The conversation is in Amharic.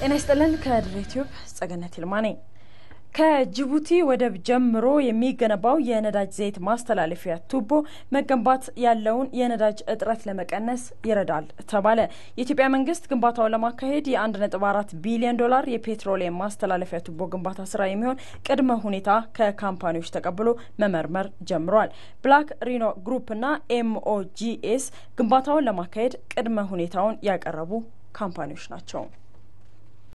ጤና ይስጥልን። ከድሬ ቲዩብ ጸገነት ይልማ ነኝ። ከጅቡቲ ወደብ ጀምሮ የሚገነባው የነዳጅ ዘይት ማስተላለፊያ ቱቦ መገንባት ያለውን የነዳጅ እጥረት ለመቀነስ ይረዳል ተባለ። የኢትዮጵያ መንግስት ግንባታውን ለማካሄድ የ1.4 ቢሊዮን ዶላር የፔትሮሊየም ማስተላለፊያ ቱቦ ግንባታ ስራ የሚሆን ቅድመ ሁኔታ ከካምፓኒዎች ተቀብሎ መመርመር ጀምሯል። ብላክ ሪኖ ግሩፕ እና ኤምኦጂኤስ ግንባታውን ለማካሄድ ቅድመ ሁኔታውን ያቀረቡ ካምፓኒዎች ናቸው።